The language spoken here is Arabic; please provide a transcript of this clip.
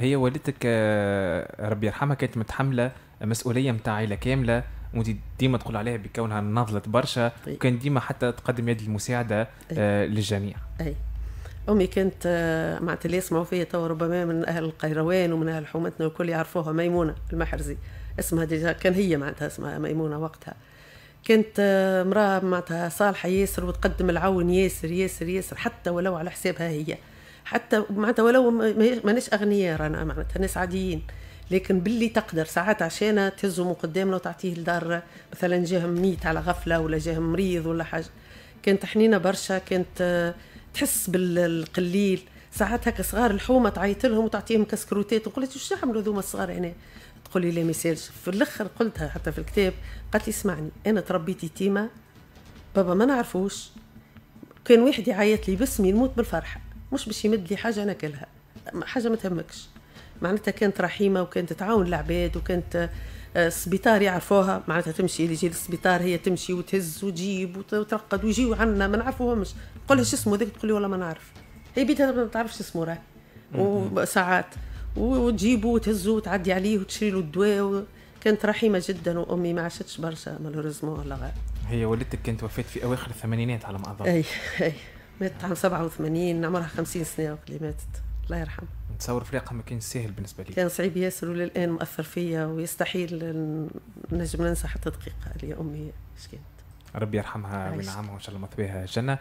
هي والدتك آه، ربي يرحمها كانت متحمله مسؤوليه نتاع عائله كامله وانت ديما تقول عليها بكونها نظلت برشا طيب. وكان ديما حتى تقدم يد المساعده أي. آه، للجميع اي امي كانت آه، معناتها اللي يسمعوا فيا تو ربما من اهل القيروان ومن اهل حومتنا والكل يعرفوها ميمونه المحرزي اسمها ديجا كان هي معناتها اسمها ميمونه وقتها كانت امراه معناتها صالحه ياسر وتقدم العون ياسر ياسر ياسر حتى ولو على حسابها هي حتى معناتها ولو ماناش اغنياء رانا معناتها ناس عاديين لكن باللي تقدر ساعات عشان تهزه من قدامنا وتعطيه لدار مثلا جاه ميت على غفله ولا جاه مريض ولا حاجه كانت حنينه برشا كانت تحس بالقليل ساعات هكا صغار الحومه تعيط لهم وتعطيهم كسكروتات وقلت شنو يعملوا ذوما الصغار هنا تقول لي لا ما في الاخر قلتها حتى في الكتاب قالت لي اسمعني انا تربيت يتيمه بابا ما نعرفوش كان واحد يعيط لي باسمي نموت بالفرحه مش باش يمد لي حاجه انا كلها حاجه ما تهمكش معناتها كانت رحيمه وكانت تعاون العباد وكانت آه، السبيطار يعرفوها معناتها تمشي اللي يجي للسبيطار هي تمشي وتهز وتجيب وترقد ويجيو عنا ما نعرفوهمش نقول لها شو اسمه ذاك تقول لي والله ما نعرف هي بيتها ما تعرفش اسمه راهي وساعات وتجيبه وتهزه وتعدي عليه وتشري له الدواء كانت رحيمه جدا وامي ما عاشتش برشا مالوريزمون ولا غير هي والدتك كانت وفات في اواخر الثمانينات على ما اظن اي اي ماتت عام 87 عمرها 50 سنه وقت اللي ماتت الله يرحمها نتصور فريقها ما كانش سهل بالنسبه لي كان صعيب ياسر وللان مؤثر فيا ويستحيل نجم ننسى حتى دقيقه اللي امي ايش كانت ربي يرحمها وينعمها وان شاء الله مثويها الجنه